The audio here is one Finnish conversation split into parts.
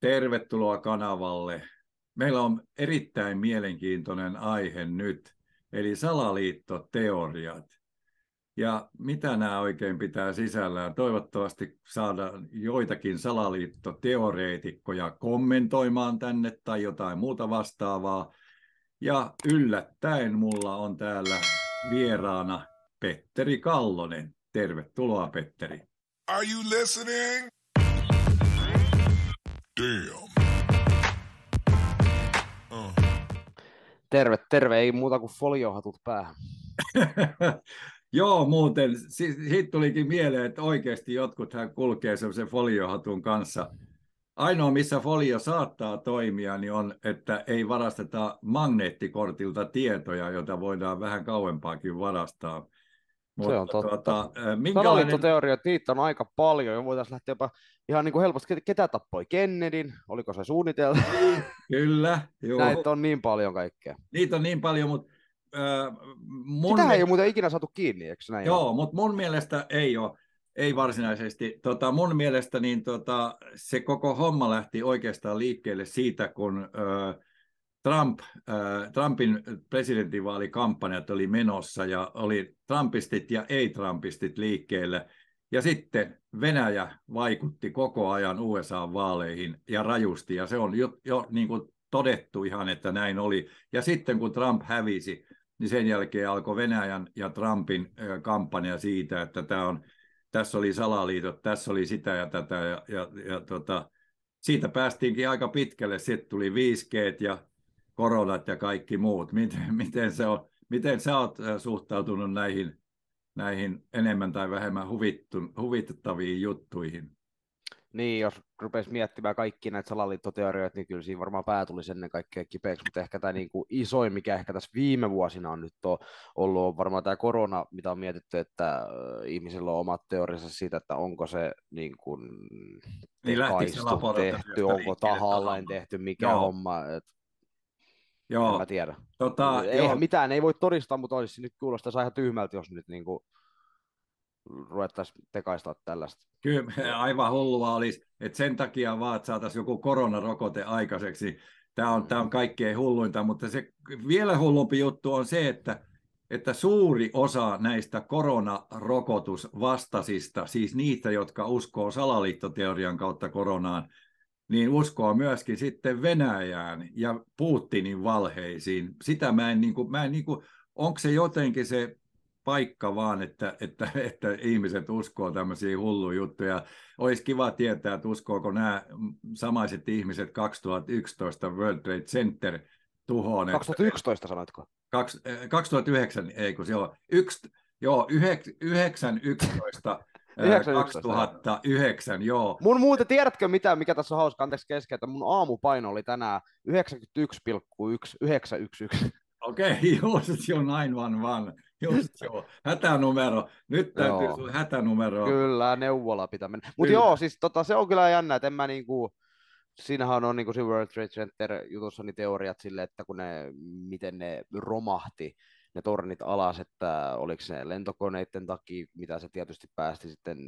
Tervetuloa kanavalle. Meillä on erittäin mielenkiintoinen aihe nyt, eli salaliittoteoriat. Ja mitä nämä oikein pitää sisällään? Toivottavasti saadaan joitakin salaliittoteoreetikkoja kommentoimaan tänne tai jotain muuta vastaavaa. Ja yllättäen mulla on täällä vieraana Petteri Kallonen. Tervetuloa Petteri. Are you listening? Terve, terve. Ei muuta kuin foliohatut päähän. Joo, muuten. Siis, siitä tulikin mieleen, että oikeasti hän kulkee sellaisen foliohatun kanssa. Ainoa, missä folio saattaa toimia, niin on, että ei varasteta magneettikortilta tietoja, joita voidaan vähän kauempaakin varastaa. Mutta, se on totta. Tuota, minkälainen... teoria, että niitä on aika paljon, ja voitaisiin lähteä jopa ihan niin kuin helposti, ketä tappoi Kennedyn, oliko se suunniteltu? Kyllä, joo. Näitä on niin paljon kaikkea. Niitä on niin paljon, mutta äh, mun... Sitähän ei ole muuten ikinä saatu kiinni, eikö näin? Joo, mutta mun mielestä ei ole. Ei varsinaisesti. Tota, mun mielestä niin, tota, se koko homma lähti oikeastaan liikkeelle siitä, kun Äh, Trump, äh, Trumpin presidentinvaalikampanjat oli menossa ja oli Trumpistit ja ei-Trumpistit liikkeelle. Ja sitten Venäjä vaikutti koko ajan USA-vaaleihin ja rajusti, ja se on jo, jo niin kuin todettu ihan, että näin oli. Ja sitten kun Trump hävisi, niin sen jälkeen alkoi Venäjän ja Trumpin äh, kampanja siitä, että tämä on, tässä oli salaliitot, tässä oli sitä ja tätä, ja, ja, ja tota, siitä päästiinkin aika pitkälle, sitten tuli 5G ja koronat ja kaikki muut. Miten, miten, se on, miten sä oot suhtautunut näihin, näihin enemmän tai vähemmän huvittu, huvittaviin juttuihin? Niin, jos rupesi miettimään kaikki näitä salaliittoteorioita, niin kyllä siinä varmaan pää tulisi ennen kaikkea kipeäksi, mutta ehkä tämä niin kuin isoin, mikä ehkä tässä viime vuosina on nyt ollut, on varmaan tämä korona, mitä on mietitty, että ihmisillä on omat teoriansa siitä, että onko se niin kuin niin tehty, onko tahallaan tehty, mikä Joo. homma, että Joo. En mä tiedä. Tota, Eihän joo. mitään, ei voi todistaa, mutta olisi nyt kuulostaa ihan tyhmältä, jos nyt niin kuin ruvettaisiin tekaistaa tällaista. Kyllä aivan hullua olisi, että sen takia vaan, että saataisiin joku koronarokote aikaiseksi. Tämä on, mm. tämä on kaikkein hulluinta, mutta se vielä hullumpi juttu on se, että, että suuri osa näistä koronarokotusvastasista, siis niitä, jotka uskoo salaliittoteorian kautta koronaan, niin uskoo myöskin sitten Venäjään ja Putinin valheisiin. Sitä mä en, niin kuin, mä en niin kuin, onko se jotenkin se paikka vaan, että, että, että ihmiset uskoo tämmöisiä hulluja juttuja. Olisi kiva tietää, että uskooko nämä samaiset ihmiset 2011 World Trade Center tuhoon. 2011 sanoitko? 2009, eh, ei kun se on. Yksi, joo, 9, 911 2009, joo. Mun muuten, tiedätkö mitä, mikä tässä on hauska, anteeksi että mun aamupaino oli tänään 91,1911. Okei, okay, just jo 911, just joo, hätänumero. Nyt täytyy joo. sun hätänumeroa. Kyllä, neuvola pitää mennä. Mutta joo, siis tota, se on kyllä jännä, että en mä niinku, siinähän on niinku se World Trade Center jutussa niin teoriat sille, että kun ne, miten ne romahti, ne tornit alas, että oliko se lentokoneiden takia, mitä se tietysti päästi sitten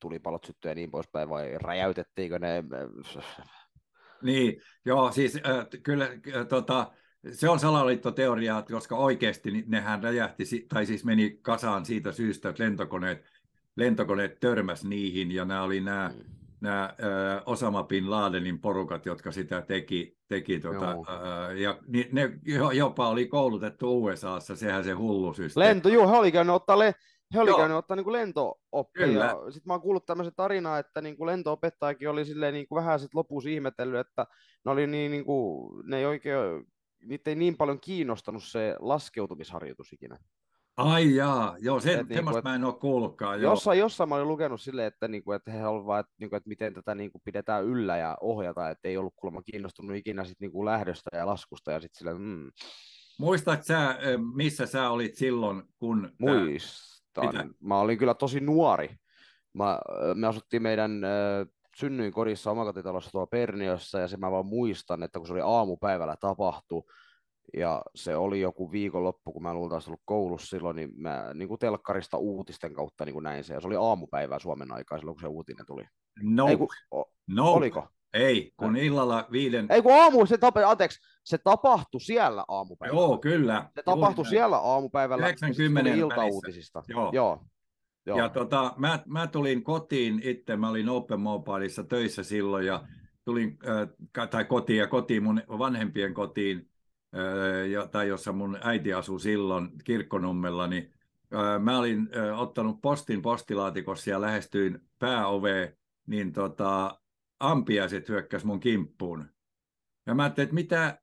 tulipalot syttyä ja niin poispäin, vai räjäytettiinkö ne? Niin, joo, siis äh, kyllä äh, tota, se on salaliittoteoria, koska oikeasti nehän räjähti, tai siis meni kasaan siitä syystä, että lentokoneet, lentokoneet törmäs niihin, ja nämä oli nämä mm nämä äh, Osama Bin Ladenin porukat, jotka sitä teki, teki tuota, ja ni, ne jopa oli koulutettu USAssa, sehän se hullu systeemi. Lento, juu, he oli käynyt ottaa, le, he oli käynyt ottaa niin kuin lentooppia. Sitten mä oon kuullut tämmöisen tarinaa, että niin kuin lentoopettajakin oli silleen niin kuin vähän sit lopussa ihmetellyt, että ne oli niin, niin kuin, ne ei oikein, niitä ei niin paljon kiinnostanut se laskeutumisharjoitus ikinä. Ai jaa, joo, se, että, niin kuin, mä en ole kuullutkaan. Joo. Jossain, jossain mä olin lukenut silleen, että, niin kuin, että he haluavat, että, niin kuin, että miten tätä niin kuin, pidetään yllä ja ohjata, että ei ollut kuulemma kiinnostunut ikinä sit, niin kuin, lähdöstä ja laskusta ja sitten sille mm. Muistatko sä, eh, missä sä olit silloin, kun... Muistan. Mitä? Mä olin kyllä tosi nuori. Mä, eh, me asuttiin meidän eh, synnyin kodissa omakotitalossa tuolla Perniössä ja se mä vaan muistan, että kun se oli aamupäivällä tapahtu, ja se oli joku viikonloppu, kun mä luultavasti ollut koulussa silloin, niin mä niin kuin telkkarista uutisten kautta niin kuin näin se, ja se oli aamupäivää Suomen aikaa silloin, kun se uutinen tuli. No, Ei, kun, no. oliko? Ei, kun illalla viiden... Ei kun aamu, se, tapa, anteeksi, se tapahtui siellä aamupäivällä. Joo, kyllä. Se tapahtui Joo, siellä aamupäivällä. 90 iltauutisista. Joo. Joo. Joo. Ja tota, mä, mä, tulin kotiin itse, mä olin Open Mobileissa töissä silloin ja tulin, äh, tai kotiin ja kotiin mun vanhempien kotiin ja, tai jossa mun äiti asui silloin kirkkonummella, niin mä olin ottanut postin postilaatikossa ja lähestyin pääoveen, niin tota, ampiaiset hyökkäs mun kimppuun. Ja mä ajattelin, että mitä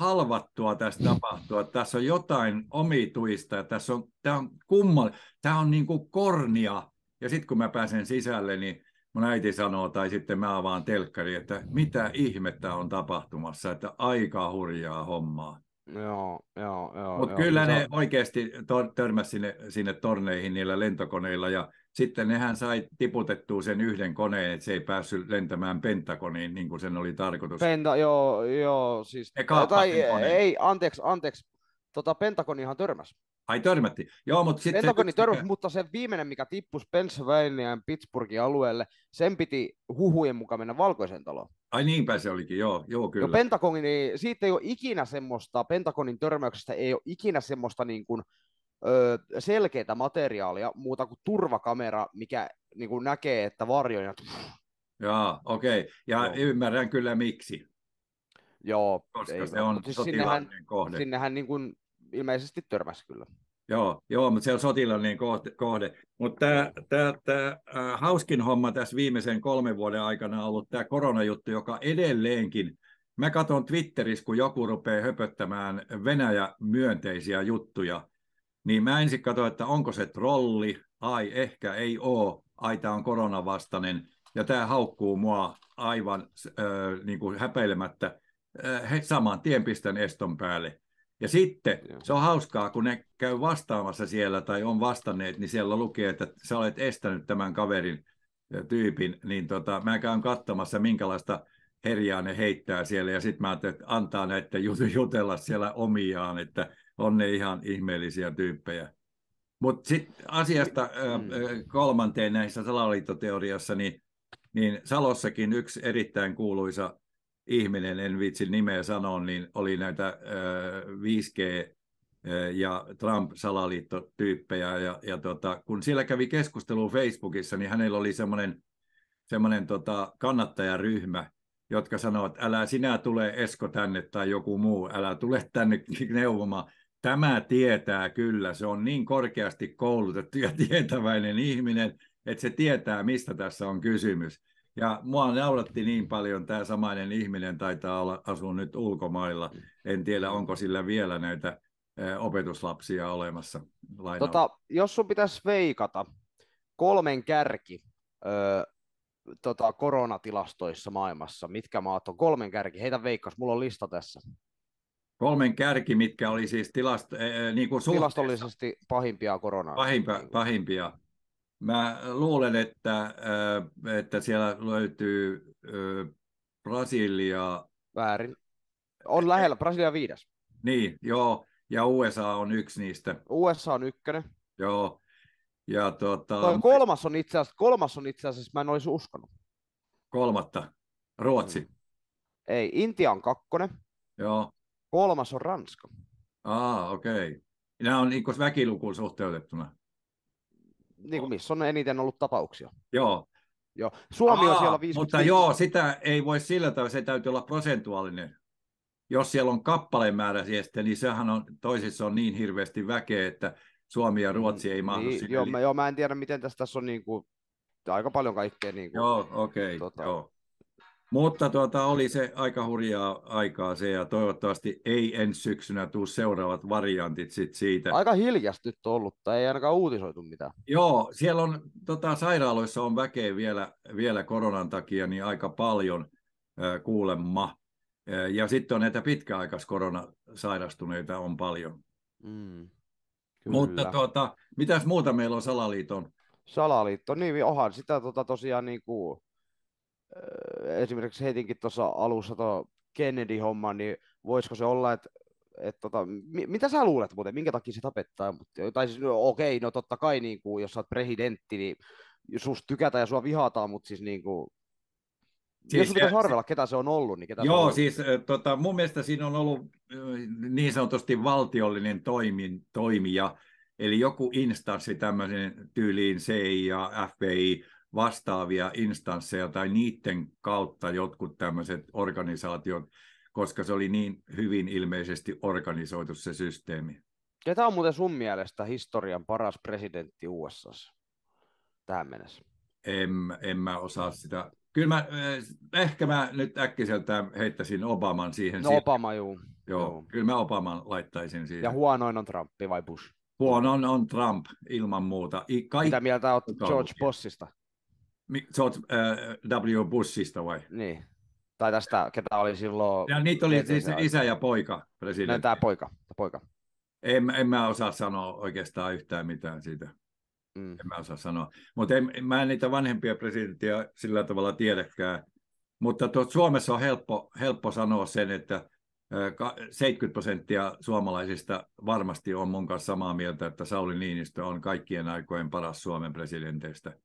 halvattua tässä tapahtuu, että tässä on jotain omituista, ja tässä on, tämä on kummallinen. tämä on niin kuin kornia. Ja sitten kun mä pääsen sisälle, niin mun äiti sanoo, tai sitten mä avaan telkkari, että mitä ihmettä on tapahtumassa, että aika hurjaa hommaa. Joo, joo, joo. Mutta kyllä joo. ne oikeasti tor- törmäsi sinne, sinne torneihin niillä lentokoneilla, ja sitten nehän sai tiputettua sen yhden koneen, että se ei päässyt lentämään pentakoniin, niin kuin sen oli tarkoitus. Penta, joo, joo, siis... Ne tai, ei, anteeksi, anteeksi, tota ihan törmäs. Ai törmätti. Joo, mutta sitten... Pentagoni törmäsi, mutta se viimeinen, mikä tippus Pennsylvaniaan Pittsburghin alueelle, sen piti huhujen mukaan mennä valkoiseen taloon. Ai niinpä se olikin, joo, joo kyllä. Joo, Pentagoni, niin siitä ei ole ikinä semmoista, Pentagonin törmäyksestä ei ole ikinä semmoista niin kuin, ö, selkeää materiaalia muuta kuin turvakamera, mikä niin kuin näkee, että varjoja... Joo, okei. Okay. Ja joo. ymmärrän kyllä miksi. Joo. Koska ei, se on siis sotilaallinen sinnehän, kohde. Sinnehän niin kuin ilmeisesti törmäsi kyllä. Joo, joo mutta se on sotilaallinen kohde. kohde. Mutta tämä hauskin homma tässä viimeisen kolmen vuoden aikana on ollut tämä koronajuttu, joka edelleenkin, mä katson Twitterissä, kun joku rupeaa höpöttämään Venäjä-myönteisiä juttuja, niin mä ensin katson, että onko se trolli, ai ehkä ei oo, ai tämä on koronavastainen, ja tämä haukkuu mua aivan äh, niin kuin häpeilemättä, äh, saman tien pistän eston päälle. Ja sitten Joo. se on hauskaa, kun ne käy vastaamassa siellä tai on vastanneet, niin siellä lukee, että sä olet estänyt tämän kaverin tyypin, niin tota, mä käyn katsomassa, minkälaista herjaa ne heittää siellä, ja sitten mä ajattelin, että antaa näitä jutella siellä omiaan, että on ne ihan ihmeellisiä tyyppejä. Mutta sitten asiasta mm. kolmanteen näissä salaliittoteoriassa, niin, niin Salossakin yksi erittäin kuuluisa ihminen, en viitsi nimeä sanoa, niin oli näitä äh, 5G äh, ja Trump-salaliittotyyppejä. Ja, ja tota, kun siellä kävi keskustelua Facebookissa, niin hänellä oli semmoinen semmoinen tota, kannattajaryhmä, jotka sanoo, että älä sinä tule Esko tänne tai joku muu, älä tule tänne neuvomaan. Tämä tietää kyllä, se on niin korkeasti koulutettu ja tietäväinen ihminen, että se tietää, mistä tässä on kysymys. Ja mua nauratti niin paljon, tämä samainen ihminen taitaa olla, asua nyt ulkomailla. Mm. En tiedä, onko sillä vielä näitä opetuslapsia olemassa. Tota, jos sun pitäisi veikata kolmen kärki öö, tota, koronatilastoissa maailmassa, mitkä maat on kolmen kärki? Heitä veikkaus, mulla on lista tässä. Kolmen kärki, mitkä oli siis tilast, äh, niin kuin tilastollisesti pahimpia koronaa. Pahimpia, pahimpia. Mä luulen, että, äh, että siellä löytyy äh, Brasilia. Väärin. On lähellä, Brasilia viides. Niin, joo. Ja USA on yksi niistä. USA on ykkönen. Joo. Ja tota... Toi kolmas on itse asiassa, kolmas on itse asiassa, mä en olisi uskonut. Kolmatta. Ruotsi. Mm. Ei, Intia on kakkonen. Joo. Kolmas on Ranska. Ah, okei. Okay. Nämä on niin väkilukuun suhteutettuna niin kuin missä on eniten ollut tapauksia. Joo. Joo. Suomi Aa, on siellä 50... Mutta joo, sitä ei voi sillä tavalla, se täytyy olla prosentuaalinen. Jos siellä on kappaleen määrä niin sehän on, toisissa on niin hirveästi väkeä, että Suomi ja Ruotsi mm, ei mahdu niin, sinne. Joo, eli... Niin- mä, joo, mä en tiedä, miten tässä, tässä on niin kuin, aika paljon kaikkea. Niin kuin, joo, okei, okay, tota, joo. Mutta tuota, oli se aika hurjaa aikaa se, ja toivottavasti ei ensi syksynä tuu seuraavat variantit sit siitä. Aika hiljastyt nyt on ollut, tai ei ainakaan uutisoitu mitään. Joo, siellä on tota, sairaaloissa on väkeä vielä, vielä koronan takia niin aika paljon äh, kuulemma. Äh, ja sitten on näitä koronasairastuneita on paljon. Mm, kyllä. Mutta tuota, mitäs muuta meillä on salaliiton? Salaliitto, niin onhan sitä tota, tosiaan niin kuin esimerkiksi heitinkin tuossa alussa tuo Kennedy-homma, niin voisiko se olla, että et tota, mitä sä luulet muuten, minkä takia se tapettaa? Mut, tai siis, no, okei, no totta kai, niin kuin, jos sä oot presidentti, niin sus tykätä ja sua vihataan, mutta siis niin kuin, Siis, Jos pitäisi arvella, ketä se on ollut, niin ketä Joo, on ollut. siis tota, mun mielestä siinä on ollut niin sanotusti valtiollinen toimin, toimija, eli joku instanssi tämmöisen tyyliin CIA, ja FBI vastaavia instansseja tai niiden kautta jotkut tämmöiset organisaatiot, koska se oli niin hyvin ilmeisesti organisoitu se systeemi. Ketä on muuten sun mielestä historian paras presidentti USA tähän mennessä? En, en mä osaa sitä. Kyllä mä, eh, ehkä mä nyt äkkiseltään heittäisin Obaman siihen. No siihen. Obama, juu. Joo, juu. kyllä mä Obaman laittaisin siihen. Ja huonoin on Trumpi vai Bush? Huonoin on, Trump, ilman muuta. kaik- Mitä mieltä olet George Bushista? Sä oot äh, W. Bushista vai? Niin. Tai tästä, ketä oli silloin... Ja niitä oli siis isä ja poika. No, tämä poika. poika. En, en mä osaa sanoa oikeastaan yhtään mitään siitä. Mm. En mä osaa sanoa. Mutta en, mä en niitä vanhempia presidenttiä sillä tavalla tiedäkään. Mutta tuot Suomessa on helppo, helppo sanoa sen, että 70 äh, prosenttia suomalaisista varmasti on mun kanssa samaa mieltä, että Sauli Niinistö on kaikkien aikojen paras Suomen presidenteistä –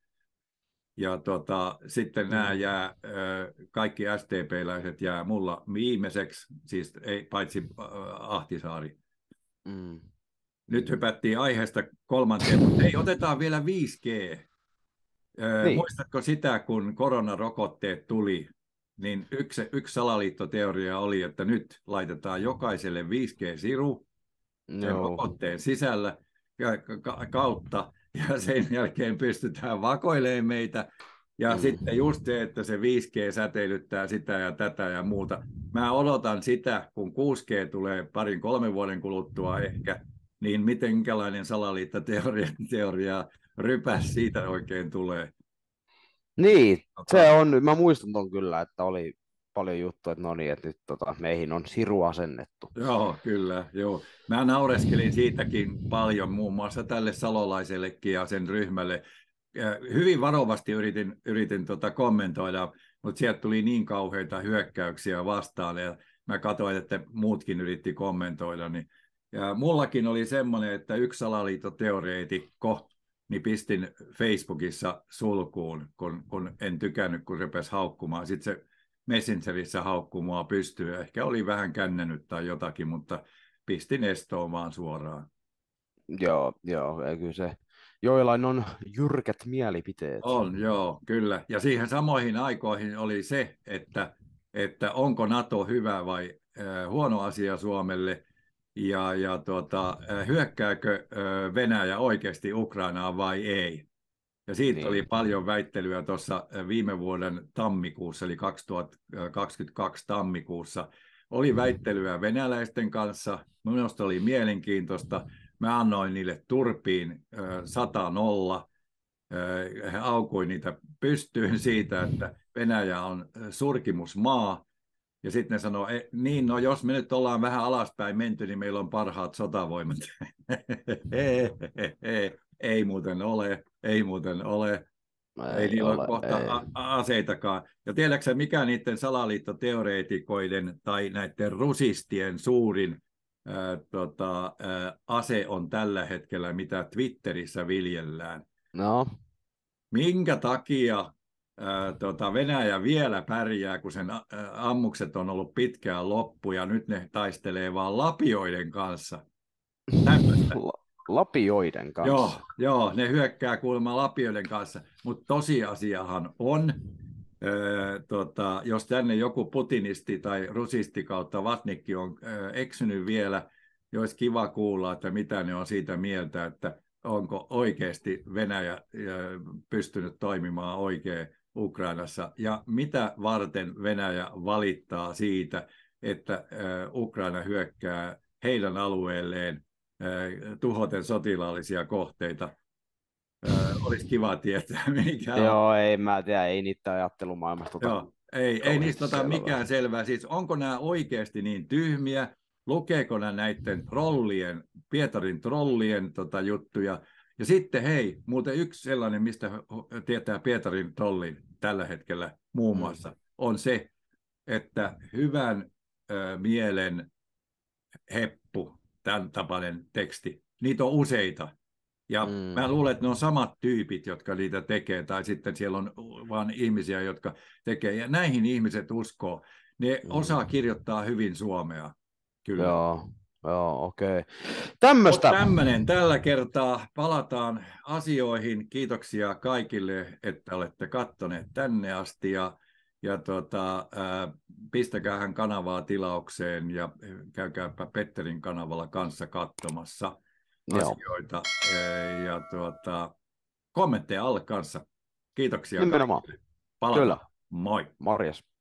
ja tota, sitten nämä mm. jää, kaikki STP-läiset jää mulla viimeiseksi, siis ei, paitsi Ahtisaari. Mm. Nyt hypättiin aiheesta kolmanteen, mutta ei, otetaan vielä 5G. Niin. Muistatko sitä, kun koronarokotteet tuli, niin yksi, yksi salaliittoteoria oli, että nyt laitetaan jokaiselle 5G-siru no. rokotteen sisällä kautta, ja sen jälkeen pystytään vakoilemaan meitä. Ja mm. sitten just se, että se 5G säteilyttää sitä ja tätä ja muuta. Mä odotan sitä, kun 6G tulee parin kolmen vuoden kuluttua ehkä, niin mitenkälainen salaliittateoria teoria, rypäs siitä oikein tulee. Niin, tota. se on, mä muistan ton kyllä, että oli paljon juttuja, että no niin, että nyt tota, meihin on siru asennettu. Joo, kyllä, joo. Mä naureskelin siitäkin paljon muun muassa tälle salolaisellekin ja sen ryhmälle. Äh, hyvin varovasti yritin, yritin tota kommentoida, mutta sieltä tuli niin kauheita hyökkäyksiä vastaan ja mä katsoin, että muutkin yritti kommentoida. Niin. Ja mullakin oli semmoinen, että yksi salaliittoteoreetikko, niin pistin Facebookissa sulkuun, kun, kun en tykännyt, kun rupesi haukkumaan. Sitten se Messengerissä haukkuu mua pystyy Ehkä oli vähän kännenyt tai jotakin, mutta pistin estoon vaan suoraan. Joo, joo, eikö se joillain on jyrkät mielipiteet. On, joo, kyllä. Ja siihen samoihin aikoihin oli se, että, että onko NATO hyvä vai äh, huono asia Suomelle, ja, ja tuota, äh, hyökkääkö äh, Venäjä oikeasti Ukrainaan vai ei. Ja siitä niin. oli paljon väittelyä tuossa äh, viime vuoden tammikuussa, eli 2022 tammikuussa. Oli mm. väittelyä venäläisten kanssa. Minusta oli mielenkiintoista. Mä annoin niille turpiin 100 äh, nolla. Äh, he aukoi niitä pystyyn siitä, että Venäjä on surkimusmaa. Ja sitten ne sanoo, e, niin no jos me nyt ollaan vähän alaspäin menty, niin meillä on parhaat sotavoimat. Ei muuten ole, ei muuten ole. Ei, ei niillä ole, kohta ei. aseitakaan. Ja tiedätkö mikä niiden salaliittoteoreetikoiden tai näiden rusistien suurin ää, tota, ää, ase on tällä hetkellä, mitä Twitterissä viljellään? No. Minkä takia ää, tota Venäjä vielä pärjää, kun sen ää, ammukset on ollut pitkään loppu ja nyt ne taistelee vaan lapioiden kanssa? Tämmöistä. lapioiden kanssa. Joo, joo, ne hyökkää kuulemma lapioiden kanssa, mutta tosiasiahan on, ö, tota, jos tänne joku putinisti tai rusisti kautta vatnikki on ö, eksynyt vielä, niin olisi kiva kuulla, että mitä ne on siitä mieltä, että onko oikeasti Venäjä ö, pystynyt toimimaan oikein Ukrainassa ja mitä varten Venäjä valittaa siitä, että Ukraina hyökkää heidän alueelleen tuhoten sotilaallisia kohteita. Olisi kiva tietää, mikä on. Joo, ei mä tiedä, ei niitä ajattelumaailmasta. Tota Joo, ei, ei niistä selvä. mikään selvää. Siis onko nämä oikeasti niin tyhmiä, lukeeko nämä näiden trollien, Pietarin trollien tota, juttuja. Ja sitten hei, muuten yksi sellainen, mistä tietää Pietarin trollin tällä hetkellä muun mm. muassa, on se, että hyvän ö, mielen heppu tämän tapainen teksti. Niitä on useita. Ja mm. mä luulen, että ne on samat tyypit, jotka niitä tekee, tai sitten siellä on vain ihmisiä, jotka tekee. Ja näihin ihmiset uskoo. Ne mm. osaa kirjoittaa hyvin suomea. Kyllä. Joo, joo okei. Okay. Tämmöistä. Tämmöinen tällä kertaa. Palataan asioihin. Kiitoksia kaikille, että olette kattoneet tänne asti. Ja ja tuota, hän kanavaa tilaukseen ja e, käykääpä Petterin kanavalla kanssa katsomassa Joo. asioita. E, ja tuota, kommentteja alle kanssa. Kiitoksia. Nimenomaan. Palataan. Kyllä. Moi. Morjes.